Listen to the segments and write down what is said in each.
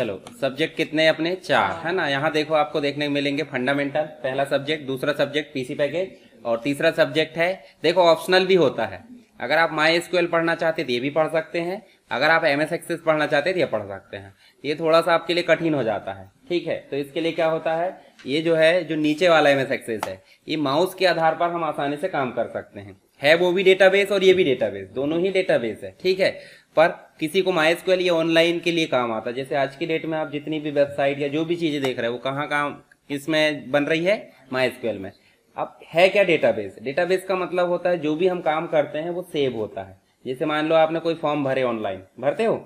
चलो सब्जेक्ट कितने अपने चार है ना यहाँ देखो आपको देखने को मिलेंगे फंडामेंटल पहला सब्जेक्ट दूसरा सब्जेक्ट पीसी पैकेज और तीसरा सब्जेक्ट है देखो ऑप्शनल भी होता है अगर आप माई एसक्यूएल पढ़ना चाहते तो ये भी पढ़ सकते हैं अगर आप एम एस एक्सेस पढ़ना चाहते तो ये पढ़ सकते हैं ये थोड़ा सा आपके लिए कठिन हो जाता है ठीक है तो इसके लिए क्या होता है ये जो है जो नीचे वाला एम एस एक्सेस है ये माउस के आधार पर हम आसानी से काम कर सकते हैं है वो भी डेटाबेस और ये भी डेटाबेस दोनों ही डेटाबेस है ठीक है पर किसी को माई स्क्वेल ये ऑनलाइन के लिए काम आता है जैसे आज की डेट में आप जितनी भी वेबसाइट या जो भी चीज़ें देख रहे हैं वो कहाँ कहाँ इसमें बन रही है माई स्क्वेल में अब है क्या डेटाबेस डेटाबेस का मतलब होता है जो भी हम काम करते हैं वो सेव होता है जैसे मान लो आपने कोई फॉर्म भरे ऑनलाइन भरते हो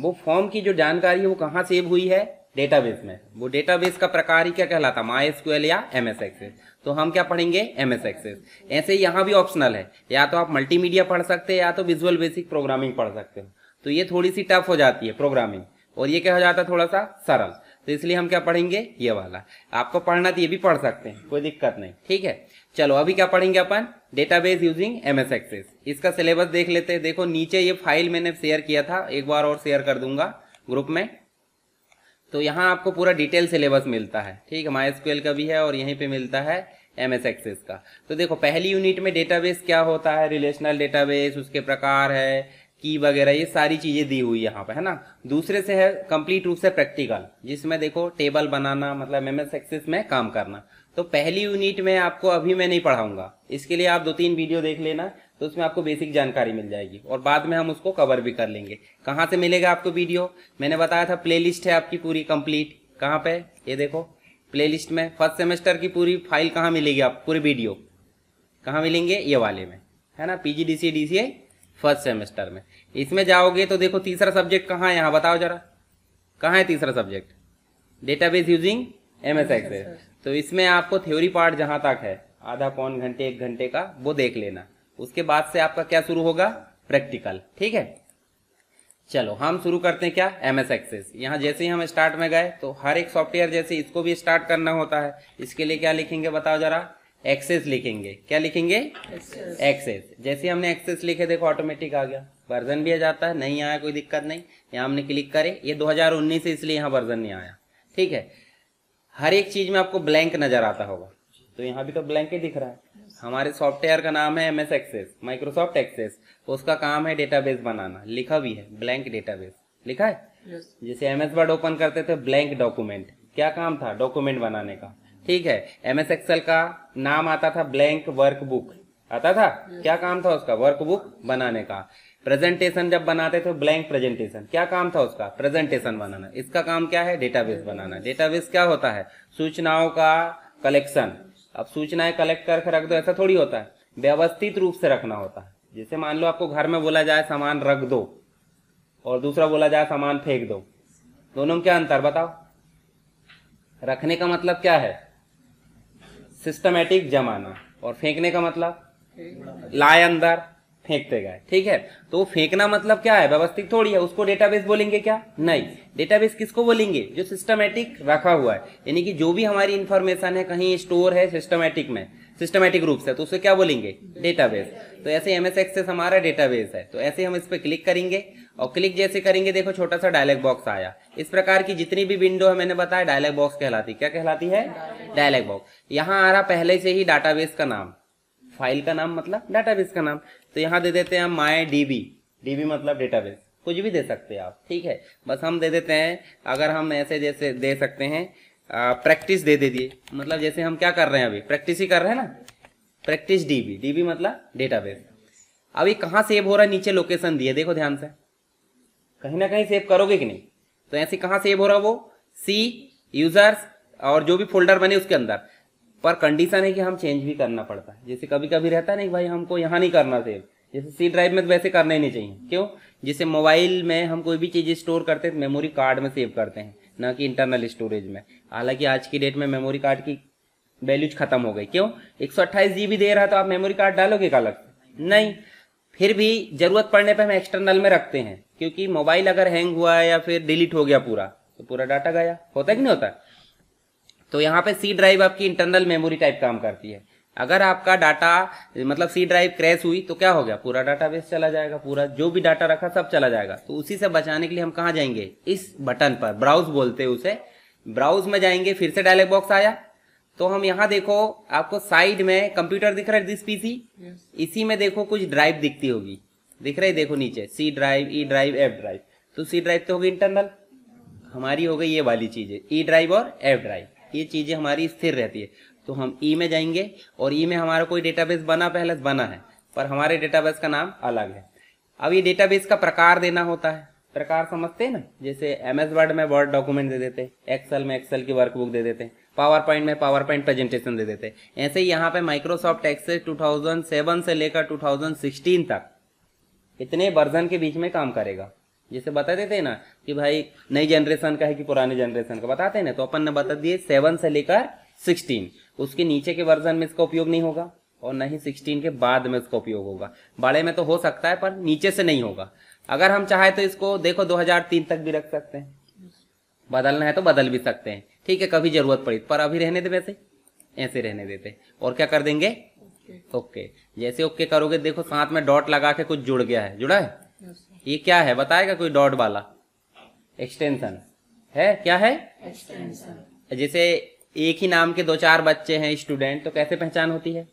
वो फॉर्म की जो जानकारी है वो कहाँ सेव हुई है डेटाबेस में वो डेटाबेस का प्रकार ही क्या कहलाता माई एसक्यूएल या एम एस एक्सेस तो हम क्या पढ़ेंगे एम एस एक्सेस ऐसे यहाँ भी ऑप्शनल है या तो आप मल्टीमीडिया पढ़ सकते हैं या तो विजुअल बेसिक प्रोग्रामिंग पढ़ सकते हो तो ये थोड़ी सी टफ हो जाती है प्रोग्रामिंग और ये क्या हो जाता है थोड़ा सा सरल तो इसलिए हम क्या पढ़ेंगे ये वाला आपको पढ़ना तो ये भी पढ़ सकते हैं कोई दिक्कत नहीं ठीक है चलो अभी क्या पढ़ेंगे अपन database using M S Access इसका सिलेबस देख लेते हैं देखो नीचे ये फाइल मैंने शेयर किया था एक बार और शेयर कर दूंगा ग्रुप में तो यहाँ आपको पूरा डिटेल सिलेबस मिलता है ठीक है माई का भी है और यहीं पे मिलता है एम एस एक्सेस का तो देखो पहली यूनिट में डेटाबेस क्या होता है रिलेशनल डेटाबेस उसके प्रकार है की वगैरह ये सारी चीज़ें दी हुई यहाँ पे है ना दूसरे से है कंप्लीट रूप से प्रैक्टिकल जिसमें देखो टेबल बनाना मतलब एम एस एक्सेस में काम करना तो पहली यूनिट में आपको अभी मैं नहीं पढ़ाऊंगा इसके लिए आप दो तीन वीडियो देख लेना तो उसमें आपको बेसिक जानकारी मिल जाएगी और बाद में हम उसको कवर भी कर लेंगे कहाँ से मिलेगा आपको वीडियो मैंने बताया था प्लेलिस्ट है आपकी पूरी कंप्लीट कहाँ पे ये देखो प्लेलिस्ट में फर्स्ट सेमेस्टर की पूरी फाइल कहाँ मिलेगी आप पूरी वीडियो कहाँ मिलेंगे ये वाले में है ना P G D first semester में इसमें जाओगे तो देखो तीसरा सब्जेक्ट कहाँ है यहाँ बताओ जरा कहाँ है तीसरा subject data using M S तो इसमें आपको थ्योरी पार्ट जहाँ तक है आधा पौन घंटे एक घंटे का वो देख लेना उसके बाद से आपका क्या शुरू होगा प्रैक्टिकल ठीक है चलो हम शुरू करते हैं क्या एम एस एक्सेस यहाँ जैसे ही हम स्टार्ट में गए तो हर एक सॉफ्टवेयर जैसे इसको भी स्टार्ट करना होता है इसके लिए क्या लिखेंगे बताओ जरा एक्सेस लिखेंगे क्या लिखेंगे एक्सेस जैसे हमने एक्सेस लिखे देखो ऑटोमेटिक आ गया वर्जन भी आ जाता है नहीं आया कोई दिक्कत नहीं यहाँ हमने क्लिक करे ये 2019 से इसलिए यहाँ वर्जन नहीं आया ठीक है हर एक चीज में आपको ब्लैंक नजर आता होगा तो यहाँ भी तो ब्लैंक ही दिख रहा है हमारे सॉफ्टवेयर का नाम है M S Access Microsoft Access उसका काम है डेटाबेस बनाना लिखा भी है ब्लैंक डेटाबेस लिखा है जैसे एम एस वर्ड ओपन करते थे ब्लैंक डॉक्यूमेंट क्या काम था डॉक्यूमेंट बनाने का ठीक है एम एस एक्सेल का नाम आता था ब्लैंक वर्क बुक आता था yes. क्या काम था उसका वर्क बुक बनाने का प्रेजेंटेशन जब बनाते थे ब्लैंक प्रेजेंटेशन क्या काम था उसका प्रेजेंटेशन बनाना इसका काम क्या है डेटाबेस बनाना डेटाबेस क्या होता है सूचनाओं का कलेक्शन अब सूचनाएं कलेक्ट करके रख दो ऐसा थोड़ी होता है व्यवस्थित रूप से रखना होता है जैसे मान लो आपको घर में बोला जाए सामान रख दो और दूसरा बोला जाए सामान फेंक दो दोनों में क्या अंतर बताओ रखने का मतलब क्या है सिस्टमेटिक जमाना और फेंकने का मतलब लाए अंदर फेंकते गए ठीक है तो फेंकना मतलब क्या है व्यवस्थित थोड़ी है उसको डेटाबेस बोलेंगे क्या नहीं डेटाबेस किसको बोलेंगे जो सिस्टमेटिक रखा हुआ है यानी कि जो भी हमारी इंफॉर्मेशन है कहीं स्टोर है सिस्टमेटिक में सिस्टमेटिक रूप से तो उसे क्या बोलेंगे डेटाबेस तो ऐसे एम एस एक्सेस हमारा डेटाबेस है तो ऐसे हम इस पर क्लिक करेंगे और क्लिक जैसे करेंगे देखो छोटा सा डायलॉग बॉक्स आया इस प्रकार की जितनी भी विंडो है मैंने बताया डायलॉग बॉक्स कहलाती क्या कहलाती है डायलॉग बॉक्स यहाँ आ रहा पहले से ही डाटाबेस का नाम फाइल का नाम मतलब डाटाबेस का नाम तो यहाँ दे देते हैं हम माई डीबी डीबी मतलब डेटाबेस कुछ भी दे सकते हैं आप ठीक है बस हम दे देते हैं अगर हम ऐसे जैसे दे सकते हैं प्रैक्टिस दे दे दिए मतलब जैसे हम क्या कर रहे हैं अभी प्रैक्टिस ही कर रहे हैं ना प्रैक्टिस डीबी डीबी मतलब डेटाबेस अभी कहाँ सेव हो रहा है नीचे लोकेशन दिए देखो ध्यान से कहीं ना कहीं सेव करोगे कि नहीं तो ऐसे कहाँ सेव हो रहा है वो सी यूजर्स और जो भी फोल्डर बने उसके अंदर पर कंडीशन है कि हम चेंज भी करना पड़ता है जैसे कभी कभी रहता है ना भाई हमको यहाँ नहीं करना सेव जैसे सी ड्राइव में तो वैसे करना ही नहीं चाहिए क्यों जैसे मोबाइल में हम कोई भी चीज़ स्टोर करते हैं तो मेमोरी कार्ड में सेव करते हैं ना कि इंटरनल स्टोरेज में हालांकि आज की डेट में मेमोरी कार्ड की वैल्यूज खत्म हो गई क्यों एक सौ दे रहा तो आप मेमोरी कार्ड डालोगे का अलग नहीं फिर भी जरूरत पड़ने पर हम एक्सटर्नल में रखते हैं क्योंकि मोबाइल अगर हैंग हुआ या फिर डिलीट हो गया पूरा तो पूरा डाटा गया होता है कि नहीं होता तो यहाँ पे सी ड्राइव आपकी इंटरनल मेमोरी टाइप काम करती है अगर आपका डाटा मतलब सी ड्राइव क्रैश हुई तो क्या हो गया पूरा डाटाबेस चला जाएगा पूरा जो भी डाटा रखा सब चला जाएगा तो उसी से बचाने के लिए हम कहाँ जाएंगे इस बटन पर ब्राउज बोलते हैं उसे ब्राउज में जाएंगे फिर से डायलॉग बॉक्स आया तो हम यहाँ देखो आपको साइड में कंप्यूटर दिख रहा है दिस पीसी yes. इसी में देखो कुछ ड्राइव दिखती होगी दिख रही देखो नीचे C drive E drive F drive तो सी ड्राइव तो होगी इंटरनल हमारी हो गई ये वाली चीज़ है ई ड्राइव और एफ ड्राइव ये चीज़ें हमारी स्थिर रहती है तो हम ई में जाएंगे और ई में हमारा कोई डेटाबेस बना पहले बना है पर हमारे डेटाबेस का नाम अलग है अब ये डेटाबेस का प्रकार देना होता है प्रकार समझते हैं ना जैसे एम एस वर्ड में वर्ड डॉक्यूमेंट दे देते हैं एक्सेल में एक्सेल की वर्कबुक दे देते हैं पावर पॉइंट में पावर पॉइंट प्रेजेंटेशन दे देते हैं ऐसे ही यहाँ पे माइक्रोसॉफ्ट एक्सेल 2007 से लेकर 2016 तक इतने वर्जन के बीच में काम करेगा जैसे बता देते हैं ना कि भाई नई जनरेशन का है कि पुराने जनरेशन का बताते हैं ना तो अपन ने बता दिए सेवन से लेकर सिक्सटीन उसके नीचे के वर्जन में इसका उपयोग नहीं होगा और न ही सिक्सटीन के बाद में इसका उपयोग होगा बड़े में तो हो सकता है पर नीचे से नहीं होगा अगर हम चाहे तो इसको देखो 2003 तक भी रख सकते हैं बदलना है तो बदल भी सकते हैं ठीक है कभी जरूरत पड़ी पर अभी रहने दे वैसे ऐसे रहने देते और क्या कर देंगे ओके okay. जैसे ओके करोगे देखो साथ में डॉट लगा के कुछ जुड़ गया है जुड़ा है ये क्या है बताएगा कोई डॉट वाला एक्सटेंशन है क्या है एक्सटेंशन जैसे एक ही नाम के दो चार बच्चे हैं स्टूडेंट तो कैसे पहचान होती है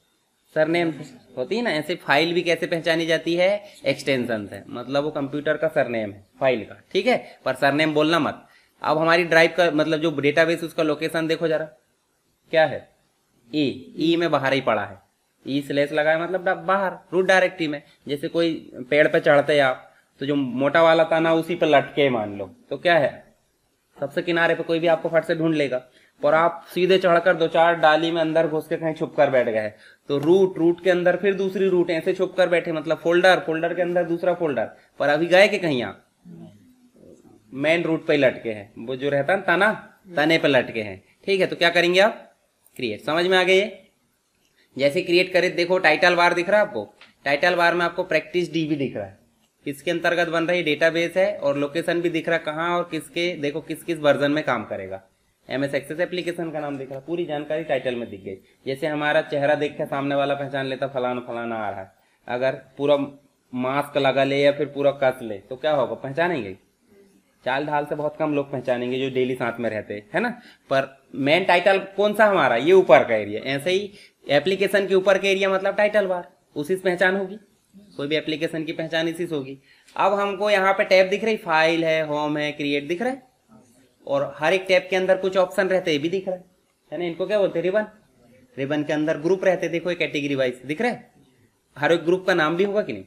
सर नेम होती है ना ऐसे फाइल भी कैसे पहचानी जाती है एक्सटेंशन से मतलब वो कंप्यूटर का सरनेम है फाइल का ठीक है पर सरनेम बोलना मत अब हमारी ड्राइव का मतलब जो डेटाबेस उसका लोकेशन देखो जरा क्या है ई ई e में बाहर ही पड़ा है ई स्लेस है मतलब बाहर रूट डायरेक्टरी में जैसे कोई पेड़ पे चढ़ते आप तो जो मोटा वाला ताना उसी पर लटके मान लो तो क्या है सबसे किनारे पे कोई भी आपको फट से ढूंढ लेगा और आप सीधे चढ़कर दो चार डाली में अंदर घुस के कहीं छुप कर बैठ गए तो रूट रूट के अंदर फिर दूसरी रूट ऐसे छुप कर बैठे मतलब फोल्डर फोल्डर के अंदर दूसरा फोल्डर पर अभी गए के कहीं आप मेन रूट पे लटके हैं वो जो रहता है ताना तने पे लटके हैं ठीक है तो क्या करेंगे आप क्रिएट समझ में आ गए ये जैसे क्रिएट करे देखो टाइटल बार दिख रहा है आपको टाइटल बार में आपको प्रैक्टिस डी भी दिख रहा है किसके अंतर्गत बन रही डेटाबेस है और लोकेशन भी दिख रहा कहाँ और किसके देखो किस किस वर्जन में काम करेगा एम एस एक्सेस एप्लीकेशन का नाम दिख रहा पूरी जानकारी टाइटल में दिख गई जैसे हमारा चेहरा देख के सामने वाला पहचान लेता फलाना फलाना आ रहा है अगर पूरा मास्क लगा ले या फिर पूरा कस ले तो क्या होगा पहचानेंगे चाल ढाल से बहुत कम लोग पहचानेंगे जो डेली साथ में रहते हैं है ना पर मेन टाइटल कौन सा हमारा ये ऊपर का एरिया ऐसे ही एप्लीकेशन के ऊपर का एरिया मतलब टाइटल बार उसी से पहचान होगी कोई भी एप्लीकेशन की पहचान इसी से होगी अब हमको यहाँ पे टैब दिख रही फाइल है होम है क्रिएट दिख रहा है और हर एक टैब के अंदर कुछ ऑप्शन रहते हैं ये भी दिख रहा है ना इनको क्या बोलते हैं रिबन रिबन के अंदर ग्रुप रहते देखो ये कैटेगरी वाइज दिख रहा है हर एक ग्रुप का नाम भी होगा कि नहीं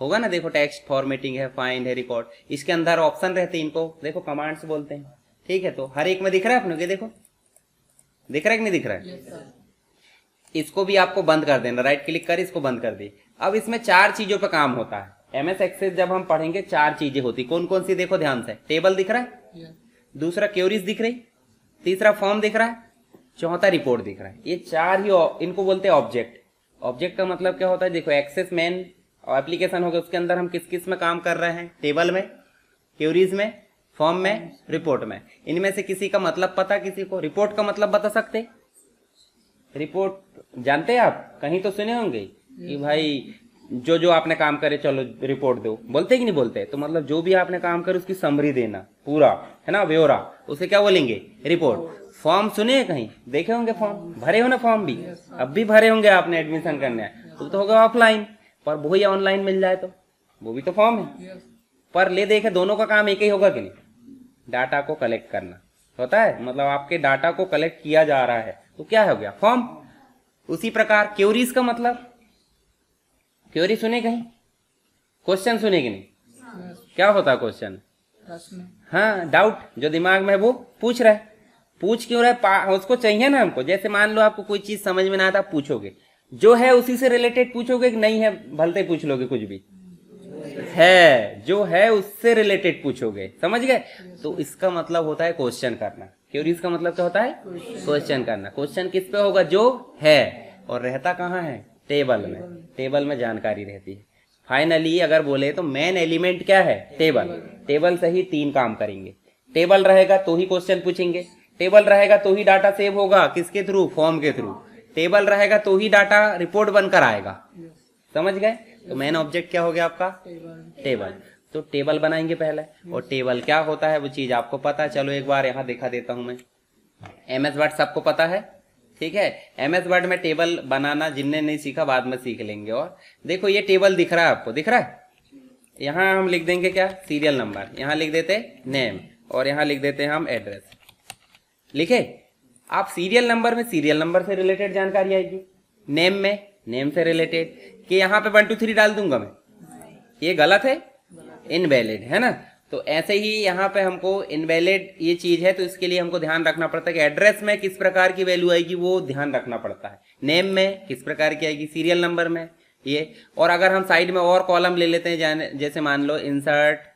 होगा ना देखो टेक्स्ट फॉर्मेटिंग है फाइंड है रिकॉर्ड इसके अंदर ऑप्शन रहते हैं इनको देखो कमांड्स बोलते हैं ठीक है तो हर एक में दिख रहा है अपने देखो दिख रहा है कि नहीं दिख रहा है yes, इसको भी आपको बंद कर देना राइट क्लिक कर इसको बंद कर दी अब इसमें चार चीजों पर काम होता है एम एस एक्सेस जब हम पढ़ेंगे चार चीजें होती कौन कौन सी देखो ध्यान से टेबल दिख रहा है दूसरा क्योरीज दिख रही तीसरा फॉर्म दिख रहा है चौथा रिपोर्ट दिख रहा है ये चार ही इनको बोलते हैं ऑब्जेक्ट ऑब्जेक्ट का मतलब क्या होता है देखो एक्सेस मेन एप्लीकेशन हो गया उसके अंदर हम किस किस में काम कर रहे हैं टेबल में क्यूरीज में फॉर्म में रिपोर्ट में इनमें से किसी का मतलब पता किसी को रिपोर्ट का मतलब बता सकते रिपोर्ट जानते हैं आप कहीं तो सुने होंगे कि भाई जो जो आपने काम करे चलो रिपोर्ट दो बोलते कि नहीं बोलते तो मतलब जो भी आपने काम करे उसकी समरी देना पूरा है ना ब्योरा उसे क्या बोलेंगे रिपोर्ट फॉर्म सुने कहीं देखे होंगे फॉर्म भरे हो ना फॉर्म भी अब भी भरे होंगे आपने एडमिशन करने तो, तो होगा ऑफलाइन पर वो ही ऑनलाइन मिल जाए तो वो भी तो फॉर्म है पर ले देखे दोनों का काम एक ही होगा कि नहीं डाटा को कलेक्ट करना होता है मतलब आपके डाटा को कलेक्ट किया जा रहा है तो क्या हो गया फॉर्म उसी प्रकार क्यूरीज का मतलब क्योरी सुने कहीं क्वेश्चन सुने कि नहीं क्या होता क्वेश्चन हाँ डाउट जो दिमाग में है वो पूछ रहा है पूछ क्यों रहा है उसको चाहिए ना हमको जैसे मान लो आपको कोई चीज समझ में ना आता पूछोगे जो है उसी से रिलेटेड पूछोगे कि नहीं है भलते पूछ लोगे कुछ भी है जो है उससे रिलेटेड पूछोगे समझ गए तो इसका मतलब होता है क्वेश्चन करना क्योरी इसका मतलब क्या होता है क्वेश्चन करना क्वेश्चन किस पे होगा जो है और रहता कहाँ है टेबल में टेबल में जानकारी रहती है फाइनली अगर बोले तो मेन एलिमेंट क्या है टेबल टेबल से ही तीन काम करेंगे टेबल रहेगा तो ही क्वेश्चन पूछेंगे टेबल रहेगा तो ही डाटा सेव होगा किसके थ्रू फॉर्म के थ्रू टेबल रहेगा तो ही डाटा रिपोर्ट बनकर आएगा समझ गए तो मेन ऑब्जेक्ट क्या हो गया आपका टेबल तो टेबल बनाएंगे पहले और टेबल क्या होता है वो चीज आपको पता है चलो एक बार यहाँ देखा देता हूं मैं एम एस वर्ड सबको पता है ठीक है एम एस वर्ड में टेबल बनाना जिनने नहीं सीखा बाद में सीख लेंगे और देखो ये टेबल दिख रहा है आपको दिख रहा है यहाँ हम लिख देंगे क्या सीरियल नंबर यहाँ लिख देते नेम और यहाँ लिख देते हम एड्रेस लिखे आप सीरियल नंबर में सीरियल नंबर से रिलेटेड जानकारी आएगी नेम में नेम से रिलेटेड कि यहाँ पे वन टू थ्री डाल दूंगा मैं ये गलत है इनवैलिड है ना तो ऐसे ही यहाँ पे हमको इनवैलिड ये चीज़ है तो इसके लिए हमको ध्यान रखना पड़ता है कि एड्रेस में किस प्रकार की वैल्यू आएगी वो ध्यान रखना पड़ता है नेम में किस प्रकार की आएगी सीरियल नंबर में ये और अगर हम साइड में और कॉलम ले लेते हैं जाने जैसे मान लो इंसर्ट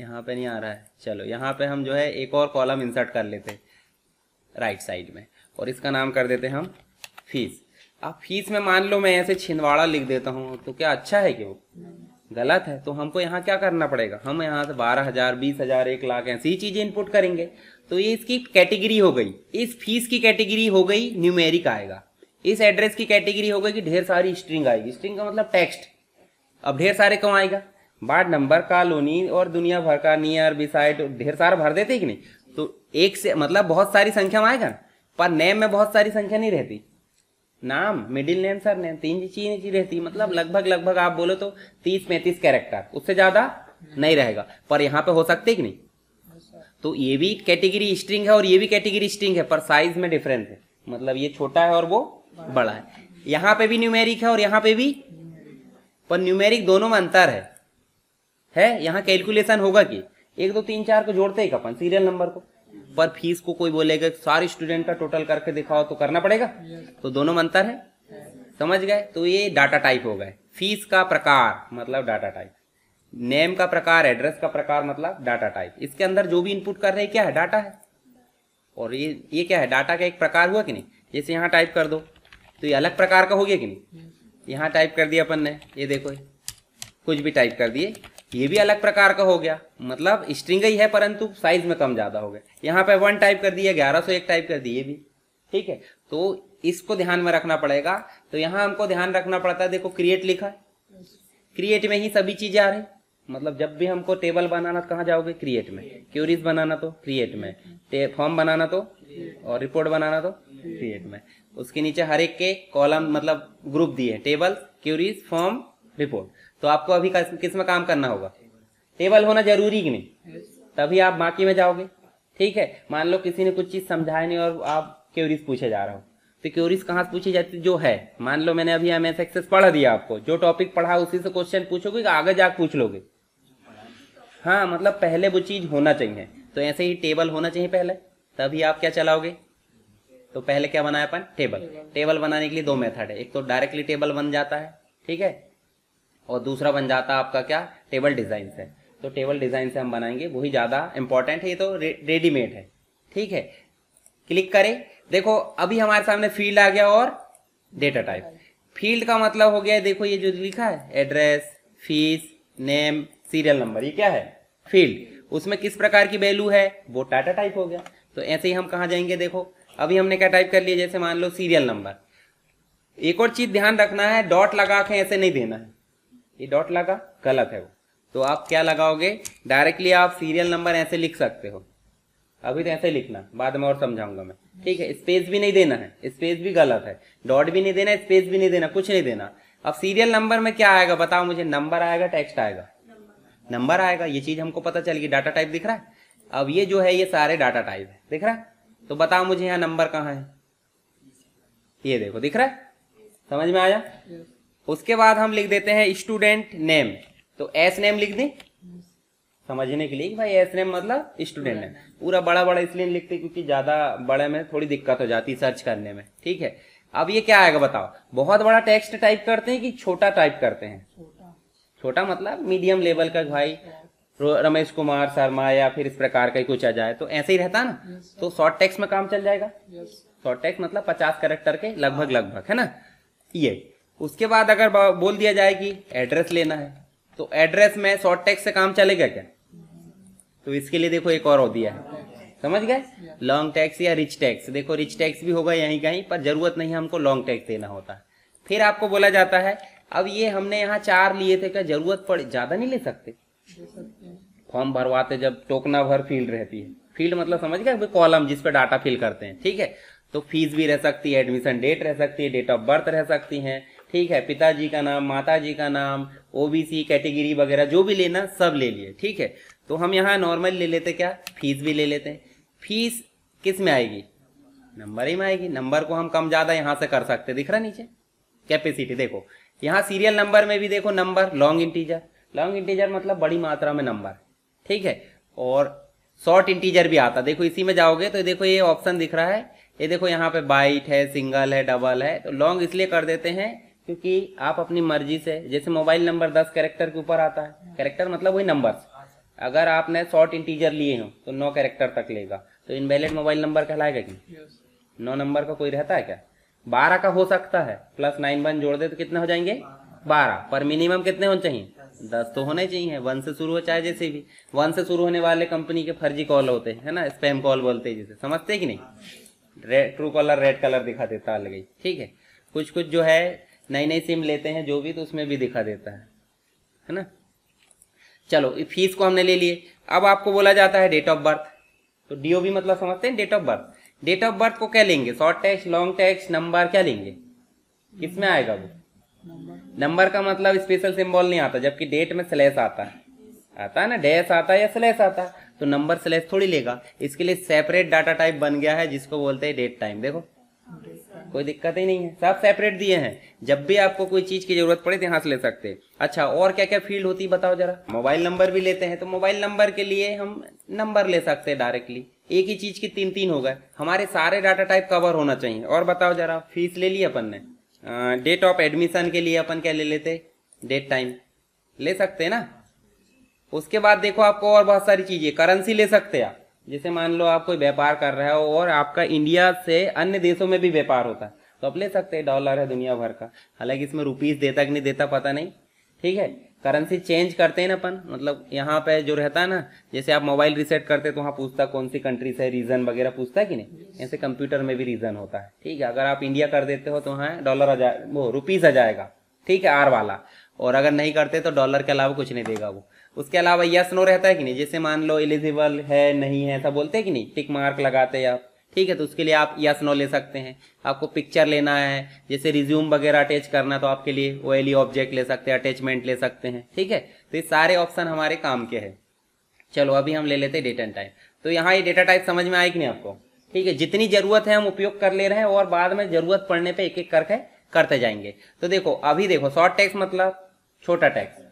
यहाँ पे नहीं आ रहा है चलो यहाँ पे हम जो है एक और कॉलम इंसर्ट कर लेते हैं राइट साइड में और इसका नाम कर देते हैं हम फीस अब फीस में मान लो मैं ऐसे छिंदवाड़ा लिख देता हूँ तो क्या अच्छा है कि वो गलत है तो हमको यहाँ क्या करना पड़ेगा हम यहाँ से बारह हजार बीस हजार एक लाख ऐसी चीजें इनपुट करेंगे तो ये इसकी कैटेगरी हो गई इस फीस की कैटेगरी हो गई न्यूमेरिक आएगा इस एड्रेस की कैटेगरी हो गई कि ढेर सारी स्ट्रिंग आएगी स्ट्रिंग का मतलब टेक्स्ट अब ढेर सारे कौन आएगा वार्ड नंबर कॉलोनी और दुनिया भर का नियर बिसाइड ढेर सारा भर देते कि नहीं तो एक से मतलब बहुत सारी संख्या में आएगा पर नेम में बहुत सारी संख्या नहीं रहती नाम मिडिल नेम सर नेम तीन चीज ही रहती मतलब लगभग लगभग आप बोलो तो तीस पैंतीस कैरेक्टर उससे ज्यादा नहीं रहेगा पर यहाँ पे हो सकते कि नहीं तो ये भी कैटेगरी स्ट्रिंग है और ये भी कैटेगरी स्ट्रिंग है पर साइज में डिफरेंस है मतलब ये छोटा है और वो बड़ा है यहाँ पे भी न्यूमेरिक है और यहाँ पे भी पर न्यूमेरिक दोनों में अंतर है है यहाँ कैलकुलेशन होगा कि एक दो तीन चार को जोड़ते ही अपन सीरियल नंबर को पर फीस को कोई बोलेगा सारे स्टूडेंट का टोटल करके दिखाओ तो करना पड़ेगा तो दोनों में अंतर है समझ गए तो ये डाटा टाइप हो गए फीस का प्रकार मतलब डाटा टाइप नेम का प्रकार एड्रेस का प्रकार मतलब डाटा टाइप इसके अंदर जो भी इनपुट कर रहे हैं क्या है डाटा है और ये ये क्या है डाटा का एक प्रकार हुआ कि नहीं जैसे यहाँ टाइप कर दो तो ये अलग प्रकार का हो गया कि नहीं यहाँ टाइप कर दिया अपन ने ये देखो कुछ भी टाइप कर दिए ये भी अलग प्रकार का हो गया मतलब स्ट्रिंग ही है परंतु साइज में कम ज्यादा हो गया यहाँ पे वन टाइप कर दिया ग्यारह सौ एक टाइप कर दिए भी ठीक है तो इसको ध्यान में रखना पड़ेगा तो यहाँ हमको ध्यान रखना पड़ता है देखो क्रिएट लिखा है क्रिएट में ही सभी चीजें आ रही मतलब जब भी हमको टेबल बनाना कहाँ जाओगे क्रिएट में क्यूरीज बनाना तो क्रिएट में फॉर्म बनाना तो और रिपोर्ट बनाना तो क्रिएट में उसके नीचे हर एक के कॉलम मतलब ग्रुप दिए टेबल क्यूरीज फॉर्म रिपोर्ट तो आपको अभी किस में काम करना होगा टेबल होना जरूरी कि नहीं तभी आप बाकी में जाओगे ठीक है मान लो किसी ने कुछ चीज़ समझाया नहीं और आप क्यूरीज पूछे जा रहे हो तो क्यूरीज कहाँ से पूछी जाती है जो है मान लो मैंने अभी एम एस एक्सेस पढ़ा दिया आपको जो टॉपिक पढ़ा उसी से क्वेश्चन पूछोगे कि आगे जाकर पूछ लोगे हाँ मतलब पहले वो चीज़ होना चाहिए तो ऐसे ही टेबल होना चाहिए पहले तभी आप क्या चलाओगे तो पहले क्या बनाया अपन टेबल टेबल बनाने के लिए दो मेथड है एक तो डायरेक्टली टेबल बन जाता है ठीक है और दूसरा बन जाता है आपका क्या टेबल डिज़ाइन से तो टेबल डिज़ाइन से हम बनाएंगे वही ज़्यादा इंपॉर्टेंट है ये तो रे, रेडीमेड है ठीक है क्लिक करें देखो अभी हमारे सामने फील्ड आ गया और डेटा टाइप फील्ड का मतलब हो गया देखो ये जो लिखा है address fees name serial number ये क्या है फील्ड उसमें किस प्रकार की वैल्यू है वो टाटा टाइप हो गया तो ऐसे ही हम कहा जाएंगे देखो अभी हमने क्या टाइप कर लिया जैसे मान लो सीरियल नंबर एक और चीज ध्यान रखना है डॉट लगा के ऐसे नहीं देना है ये डॉट लगा गलत है वो तो आप क्या लगाओगे डायरेक्टली आप सीरियल नंबर ऐसे लिख सकते हो अभी तो ऐसे लिखना बाद में और समझाऊंगा मैं ठीक है स्पेस भी नहीं देना है स्पेस भी गलत है डॉट भी नहीं देना स्पेस भी नहीं देना कुछ नहीं देना अब सीरियल नंबर में क्या आएगा बताओ मुझे नंबर आएगा टेक्स्ट आएगा नंबर आएगा ये चीज हमको पता चल गई डाटा टाइप दिख रहा है अब ये जो है ये सारे डाटा टाइप है दिख रहा है तो बताओ मुझे यहाँ नंबर कहाँ है ये देखो दिख रहा है समझ में आया उसके बाद हम लिख देते हैं स्टूडेंट नेम तो एस नेम लिख दें समझने के लिए भाई एस नेम मतलब स्टूडेंट नेम पूरा बड़ा बड़ा इसलिए लिखते क्योंकि ज़्यादा बड़े में थोड़ी दिक्कत हो जाती है सर्च करने में ठीक है अब ये क्या आएगा बताओ बहुत बड़ा टेक्स्ट टाइप करते हैं कि छोटा टाइप करते हैं छोटा मतलब मीडियम लेवल का भाई रमेश कुमार शर्मा या फिर इस प्रकार का कुछ आ जाए तो ऐसे ही रहता ना तो शॉर्ट टेक्स्ट में काम चल जाएगा शॉर्ट टेक्स्ट मतलब पचास करेक्टर के लगभग लगभग है ना ये उसके बाद अगर बोल दिया जाए कि एड्रेस लेना है तो एड्रेस में शॉर्ट टेक्स से काम चलेगा क्या तो इसके लिए देखो एक और हो दिया है समझ गए लॉन्ग टैक्स या रिच टैक्स देखो रिच टैक्स भी होगा यहीं कहीं पर जरूरत नहीं हमको लॉन्ग टैक्स देना होता है फिर आपको बोला जाता है अब ये हमने यहाँ चार लिए थे क्या जरूरत पड़े ज्यादा नहीं ले सकते फॉर्म भरवाते जब टोकना भर फील्ड रहती है फील्ड मतलब समझ गए कॉलम जिसपे डाटा फिल करते हैं ठीक है तो फीस भी रह सकती है एडमिशन डेट रह सकती है डेट ऑफ बर्थ रह सकती है ठीक है पिताजी का नाम माताजी का नाम ओबीसी कैटेगरी वगैरह जो भी लेना सब ले लिए ठीक है तो हम यहाँ नॉर्मल ले लेते क्या फीस भी ले लेते हैं फीस किस में आएगी नंबर ही में आएगी नंबर को हम कम ज़्यादा यहाँ से कर सकते दिख रहा नीचे कैपेसिटी देखो यहाँ सीरियल नंबर में भी देखो number long integer long integer मतलब बड़ी मात्रा में नंबर ठीक है और शॉर्ट इंटीजर भी आता देखो इसी में जाओगे तो देखो ये ऑप्शन दिख रहा है ये देखो यहाँ पे बाइट है सिंगल है डबल है तो लॉन्ग इसलिए कर देते हैं क्योंकि आप अपनी मर्जी से जैसे मोबाइल नंबर दस कैरेक्टर के ऊपर आता है कैरेक्टर मतलब वही नंबर अगर आपने शॉर्ट इंटीजर लिए हो तो नौ कैरेक्टर तक लेगा तो इनवैलिड मोबाइल नंबर कहलाएगा कि नौ नंबर का कोई रहता है क्या बारह का हो सकता है प्लस नाइन वन जोड़ दे तो कितने हो जाएंगे बारह पर मिनिमम कितने होने चाहिए दस तो होने चाहिए वन से शुरू हो चाहे जैसे भी वन से शुरू होने वाले कंपनी के फर्जी कॉल होते हैं है ना स्पैम कॉल बोलते हैं जैसे समझते कि नहीं red true caller red colour दिखा देता अलग ही ठीक है कुछ कुछ जो है नई नई सिम लेते हैं जो भी तो उसमें भी दिखा देता है है ना चलो फीस को हमने ले लिए अब आपको बोला जाता है डेट ऑफ बर्थ तो डीओबी मतलब समझते हैं date of birth date of birth को क्या लेंगे short text long text number क्या लेंगे किसमें आएगा वो नंबर का मतलब स्पेशल सिंबल नहीं आता जबकि डेट में स्लेस आता है आता है ना डैश आता है या स्लेस आता है तो नंबर स्लेस थोड़ी लेगा इसके लिए सेपरेट डाटा टाइप बन गया है जिसको बोलते हैं डेट टाइम देखो कोई दिक्कत ही नहीं है सब सेपरेट दिए हैं जब भी आपको कोई चीज़ की ज़रूरत पड़े तो यहाँ से ले सकते अच्छा और क्या क्या फील्ड होती है बताओ जरा मोबाइल नंबर भी लेते हैं तो मोबाइल नंबर के लिए हम नंबर ले सकते हैं डायरेक्टली एक ही चीज़ की तीन तीन हो गए हमारे सारे डाटा टाइप कवर होना चाहिए और बताओ जरा फीस ले ली अपन ने डेट ऑफ एडमिशन के लिए अपन क्या ले लेते डेट टाइम ले सकते हैं ना उसके बाद देखो आपको और बहुत सारी चीज़ें करेंसी ले सकते हैं आप जैसे मान लो आप कोई व्यापार कर रहे हो और आपका इंडिया से अन्य देशों में भी व्यापार होता है तो आप ले सकते हैं डॉलर है दुनिया भर का हालांकि इसमें रुपीस देता कि नहीं देता पता नहीं ठीक है करेंसी चेंज करते हैं ना अपन मतलब यहाँ पे जो रहता है ना जैसे आप मोबाइल रिसेट करते हैं तो वहाँ पूछता कौन सी कंट्री से रीजन वगैरह पूछता है कि नहीं ऐसे कंप्यूटर में भी रीजन होता है ठीक है अगर आप इंडिया कर देते हो तो वहाँ डॉलर आ जाए वो रुपीज आ जाएगा ठीक है आर वाला और अगर नहीं करते तो डॉलर के अलावा कुछ नहीं देगा वो उसके अलावा यस नो रहता है कि नहीं जैसे मान लो एलिजिबल है नहीं है ऐसा बोलते हैं कि नहीं टिक मार्क लगाते हैं आप ठीक है तो उसके लिए आप यस नो ले सकते हैं आपको पिक्चर लेना है जैसे रिज्यूम वगैरह अटैच करना तो आपके लिए ओ ऑब्जेक्ट ले सकते हैं अटैचमेंट ले सकते हैं ठीक है तो ये सारे ऑप्शन हमारे काम के हैं चलो अभी हम ले लेते हैं डेटा टाइप तो यहाँ ये डेटा टाइप समझ में आए कि नहीं आपको ठीक है जितनी जरूरत है हम उपयोग कर ले रहे हैं और बाद में जरूरत पड़ने पर एक एक करके करते जाएंगे तो देखो अभी देखो शॉर्ट टैक्स मतलब छोटा टैक्स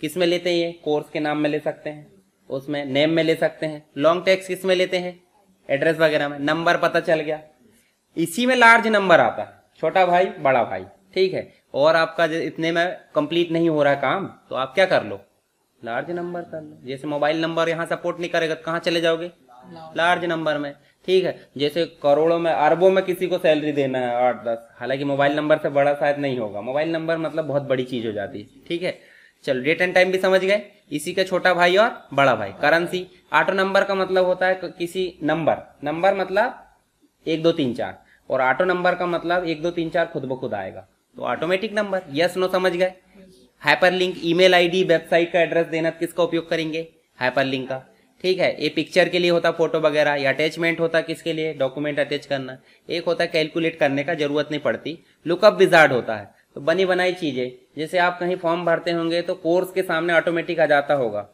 किस में लेते हैं ये कोर्स के नाम में ले सकते हैं उसमें नेम में ले सकते हैं लॉन्ग टेक्स किस में लेते हैं एड्रेस वगैरह में नंबर पता चल गया इसी में लार्ज नंबर आता है छोटा भाई बड़ा भाई ठीक है और आपका इतने में कंप्लीट नहीं हो रहा काम तो आप क्या कर लो लार्ज नंबर कर लो जैसे मोबाइल नंबर यहाँ सपोर्ट नहीं करेगा तो कहाँ चले जाओगे लार्ज नंबर में ठीक है जैसे करोड़ों में अरबों में किसी को सैलरी देना है आठ दस हालांकि मोबाइल नंबर से बड़ा शायद नहीं होगा मोबाइल नंबर मतलब बहुत बड़ी चीज़ हो जाती है ठीक है चलो डेट एंड टाइम भी समझ गए इसी का छोटा भाई और बड़ा भाई करंसी आठों नंबर का मतलब होता है किसी नंबर नंबर मतलब एक दो तीन चार और ऑटो नंबर का मतलब एक दो तीन चार खुद ब खुद आएगा तो ऑटोमेटिक नंबर यस नो समझ गए hyperlink email ID website का एड्रेस देना किसका उपयोग करेंगे हाइपर लिंक का ठीक है ये पिक्चर के लिए होता फोटो वगैरह या अटैचमेंट होता किसके लिए डॉक्यूमेंट अटैच करना एक होता कैलकुलेट करने का जरूरत नहीं पड़ती लुकअप विजार्ड होता है तो बनी बनाई चीजें जैसे आप कहीं फॉर्म भरते होंगे तो कोर्स के सामने ऑटोमेटिक आ जाता होगा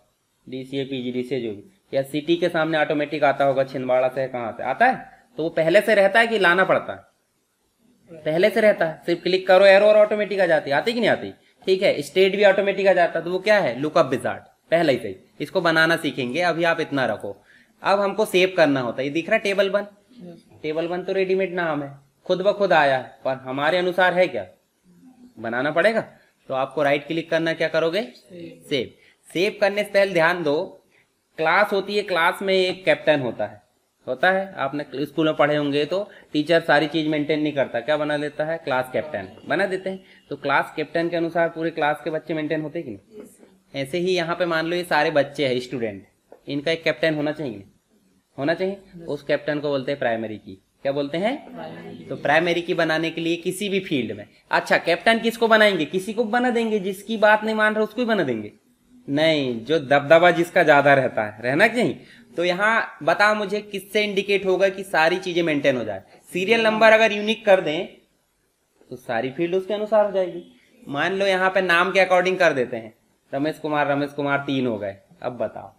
D C A P G D C जो भी या सिटी के सामने ऑटोमेटिक आता होगा छिंदवाड़ा से कहाँ से आता है तो वो पहले से रहता है कि लाना पड़ता है पहले से रहता है सिर्फ क्लिक करो एरो और ऑटोमेटिक आ जाती आती कि नहीं आती ठीक है स्टेट भी ऑटोमेटिक आ जाता तो वो क्या है लुकअप बिजार्ट पहले ही सही इसको बनाना सीखेंगे अभी आप इतना रखो अब हमको सेव करना होता है ये दिख रहा टेबल वन टेबल वन तो रेडीमेड नाम है खुद ब खुद आया पर हमारे अनुसार है क्या बनाना पड़ेगा तो आपको राइट क्लिक करना क्या करोगे सेव सेव करने से पहले ध्यान दो क्लास होती है क्लास में एक कैप्टन होता है होता है आपने स्कूल में पढ़े होंगे तो टीचर सारी चीज मेंटेन नहीं करता क्या बना देता है क्लास कैप्टन बना देते हैं तो क्लास कैप्टन के अनुसार पूरे क्लास के बच्चे मेंटेन होते कि नहीं ऐसे ही यहाँ पे मान लो ये सारे बच्चे हैं स्टूडेंट इनका एक कैप्टन होना चाहिए होना चाहिए उस कैप्टन को बोलते हैं प्राइमरी की क्या बोलते हैं तो प्राइमरी की बनाने के लिए किसी भी फील्ड में अच्छा कैप्टन किसको बनाएंगे किसी को बना देंगे जिसकी बात नहीं मान रहा उसको ही बना देंगे नहीं जो दबदबा जिसका ज्यादा रहता है रहना कि नहीं तो यहाँ बता मुझे किससे इंडिकेट होगा कि सारी चीजें मेंटेन हो जाए सीरियल नंबर अगर यूनिक कर दें तो सारी फील्ड उसके अनुसार हो जाएगी मान लो यहाँ पे नाम के अकॉर्डिंग कर देते हैं रमेश कुमार रमेश कुमार तीन हो गए अब बताओ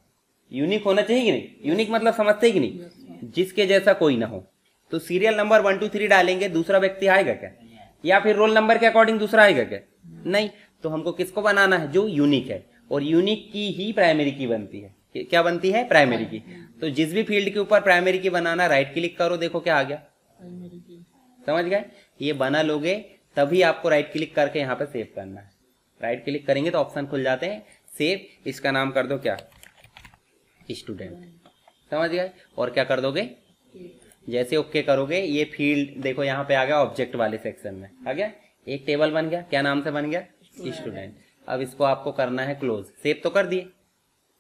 यूनिक होना चाहिए कि नहीं यूनिक मतलब समझते कि नहीं जिसके जैसा कोई ना हो तो serial number one two three डालेंगे दूसरा व्यक्ति आएगा क्या या फिर रोल नंबर के अकॉर्डिंग दूसरा आएगा क्या नहीं तो हमको किसको बनाना है जो यूनिक है और यूनिक की ही प्राइमरी की बनती है क्या बनती है प्राइमरी की तो जिस भी फील्ड के ऊपर प्राइमरी की बनाना राइट क्लिक करो देखो क्या आ गया समझ गए ये बना लोगे तभी आपको राइट क्लिक करके यहाँ पे सेव करना है राइट क्लिक करेंगे तो ऑप्शन खुल जाते हैं सेव इसका नाम कर दो क्या स्टूडेंट समझ गए और क्या कर दोगे जैसे ओके करोगे ये फील्ड देखो यहाँ पे आ गया ऑब्जेक्ट वाले सेक्शन में आ गया एक टेबल बन गया क्या नाम से बन गया स्टूडेंट अब इसको आपको करना है क्लोज सेव तो कर दिए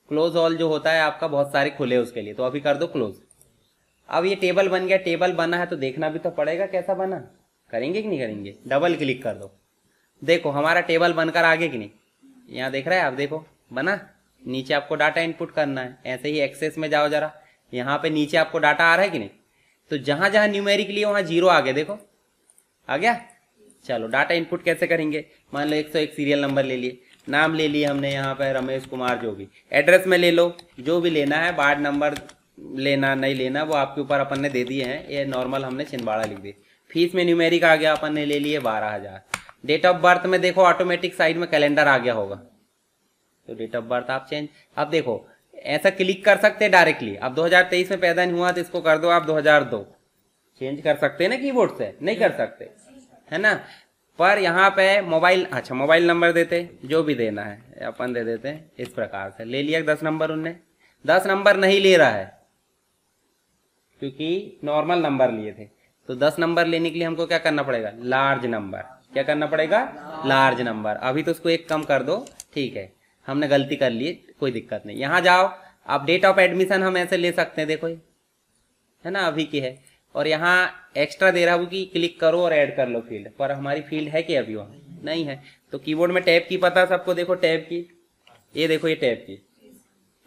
क्लोज ऑल जो होता है आपका बहुत सारे खुले उसके लिए तो अभी कर दो क्लोज अब ये टेबल बन गया टेबल बना है तो देखना भी तो पड़ेगा कैसा बना करेंगे कि नहीं करेंगे डबल क्लिक कर दो देखो हमारा टेबल बनकर आगे कि नहीं यहाँ देख रहे हैं आप देखो बना नीचे आपको डाटा इनपुट करना है ऐसे ही एक्सेस में जाओ जरा यहाँ पे नीचे आपको डाटा आ रहा है कि नहीं तो जहां जहां न्यूमेरिक लिए वहां जीरो आ गया देखो आ गया चलो डाटा इनपुट कैसे करेंगे मान लो एक सौ एक सीरियल नंबर ले लिए नाम ले लिए हमने यहाँ पर रमेश कुमार जो भी एड्रेस में ले लो जो भी लेना है वार्ड नंबर लेना नहीं लेना वो आपके ऊपर अपन ने दे दिए हैं ये नॉर्मल हमने छिंदवाड़ा लिख दिए फीस में न्यूमेरिक आ गया अपन ने ले लिए बारह हज़ार डेट ऑफ बर्थ में देखो ऑटोमेटिक साइड में कैलेंडर आ गया होगा तो डेट ऑफ बर्थ आप चेंज अब देखो ऐसा क्लिक कर सकते हैं डायरेक्टली अब 2023 में पैदा नहीं हुआ तो इसको कर दो आप 2002 चेंज कर सकते हैं ना कीबोर्ड से नहीं कर सकते है ना पर यहाँ पे मोबाइल अच्छा मोबाइल नंबर देते जो भी देना है अपन दे देते हैं इस प्रकार से ले लिया दस नंबर उनने दस नंबर नहीं ले रहा है क्योंकि नॉर्मल नंबर लिए थे तो दस नंबर लेने के लिए हमको क्या करना पड़ेगा लार्ज नंबर क्या करना पड़ेगा लार्ज नंबर अभी तो उसको एक कम कर दो ठीक है हमने गलती कर ली कोई दिक्कत नहीं यहाँ जाओ आप डेट ऑफ एडमिशन हम ऐसे ले सकते हैं देखो है ना अभी की है और यहाँ एक्स्ट्रा दे रहा हूँ कि क्लिक करो और ऐड कर लो फील्ड पर हमारी फील्ड है कि अभी वहाँ नहीं है तो कीबोर्ड में टैब की पता सबको देखो टैब की ये देखो ये टैब की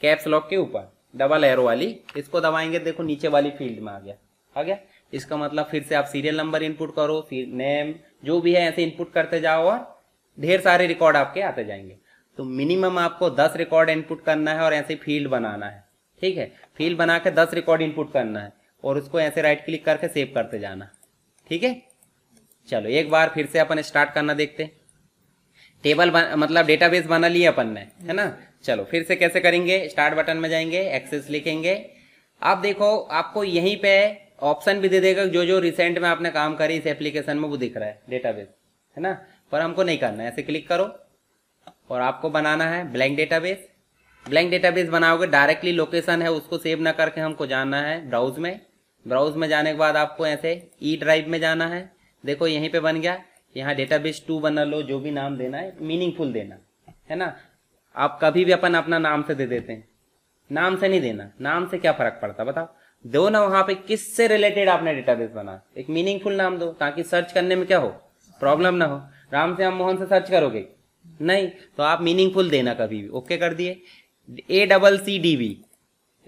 कैप्स लॉक के ऊपर डबल एरो वाली इसको दबाएंगे देखो नीचे वाली फील्ड में आ गया आ गया इसका मतलब फिर से आप सीरियल नंबर इनपुट करो फिर नेम जो भी है ऐसे इनपुट करते जाओ और ढेर सारे रिकॉर्ड आपके आते जाएंगे तो मिनिमम आपको दस रिकॉर्ड इनपुट करना है और ऐसे फील्ड बनाना है ठीक है फील्ड बना के दस रिकॉर्ड इनपुट करना है और उसको ऐसे राइट क्लिक करके सेव करते जाना ठीक है चलो एक बार फिर से अपन स्टार्ट करना देखते टेबल मतलब डेटाबेस बना लिया अपन ने है ना चलो फिर से कैसे करेंगे स्टार्ट बटन में जाएंगे एक्सेस लिखेंगे आप देखो आपको यहीं पे ऑप्शन भी दे देगा जो जो रिसेंट में आपने काम करी इस एप्लीकेशन में वो दिख रहा है डेटाबेस है ना पर हमको नहीं करना है ऐसे क्लिक करो और आपको बनाना है ब्लैंक डेटाबेस ब्लैंक डेटाबेस बनाओगे डायरेक्टली लोकेशन है उसको सेव ना करके हमको जाना है ब्राउज में ब्राउज में जाने के बाद आपको ऐसे ई ड्राइव में जाना है देखो यहीं पे बन गया यहाँ डेटाबेस टू बना लो जो भी नाम देना है मीनिंगफुल देना है ना आप कभी भी अपन अपना नाम से दे देते हैं नाम से नहीं देना नाम से क्या फर्क पड़ता बताओ दो ना वहां पे किससे रिलेटेड आपने डेटाबेस बना एक मीनिंगफुल नाम दो ताकि सर्च करने में क्या हो प्रॉब्लम ना हो राम से हम मोहन से सर्च करोगे नहीं तो आप मीनिंगफुल देना कभी भी ओके कर दिए A double C D B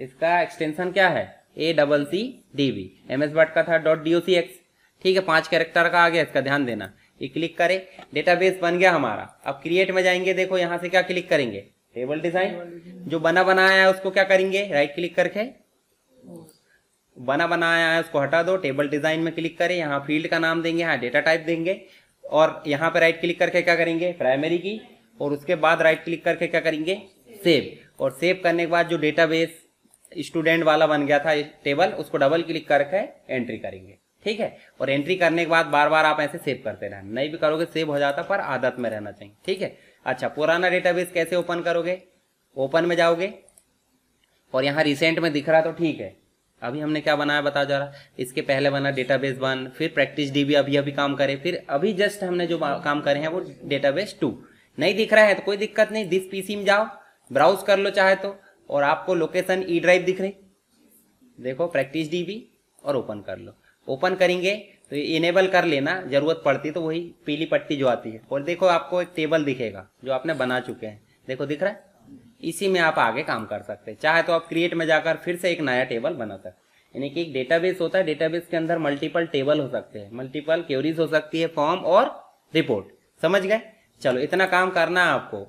इसका एक्सटेंशन क्या है A double C D B M S but का था dot D O C X ठीक है पांच कैरेक्टर का आ गया इसका ध्यान देना ये क्लिक करें डेटाबेस बन गया हमारा अब क्रिएट में जाएंगे देखो यहां से क्या क्लिक करेंगे टेबल डिजाइन जो बना बनाया है उसको क्या करेंगे राइट क्लिक करके बना बनाया है उसको हटा दो टेबल डिजाइन में क्लिक करें यहाँ फील्ड का नाम देंगे यहाँ डेटा टाइप देंगे और यहाँ पे राइट क्लिक करके क्या करेंगे प्राइमरी की और उसके बाद राइट क्लिक करके क्या करेंगे सेव और सेव करने के बाद जो डेटाबेस स्टूडेंट वाला बन गया था टेबल उसको डबल क्लिक करके एंट्री करेंगे ठीक है और एंट्री करने के बाद बार बार आप ऐसे सेव करते रहें नहीं भी करोगे सेव हो जाता पर आदत में रहना चाहिए ठीक है अच्छा पुराना डेटाबेस कैसे ओपन करोगे ओपन में जाओगे और यहाँ रिसेंट में दिख रहा तो ठीक है अभी हमने क्या बनाया बता जा रहा इसके पहले बना डेटाबेस वन फिर प्रैक्टिस डीबी अभी अभी काम करे फिर अभी जस्ट हमने जो काम करे हैं वो डेटाबेस टू नहीं दिख रहा है तो कोई दिक्कत नहीं दिस पीसी में जाओ ब्राउज कर लो चाहे तो और आपको लोकेशन ई ड्राइव दिख रही देखो प्रैक्टिस डीबी और ओपन कर लो ओपन करेंगे तो इनेबल कर लेना जरूरत पड़ती तो वही पीली पट्टी जो आती है और देखो आपको एक टेबल दिखेगा जो आपने बना चुके हैं देखो दिख रहा है इसी में आप आगे काम कर सकते हैं चाहे तो आप क्रिएट में जाकर फिर से एक नया टेबल बना सकते यानी कि एक डेटाबेस होता है डेटाबेस के अंदर मल्टीपल टेबल हो सकते हैं मल्टीपल क्यूरीज हो सकती है फॉर्म और रिपोर्ट समझ गए चलो इतना काम करना है आपको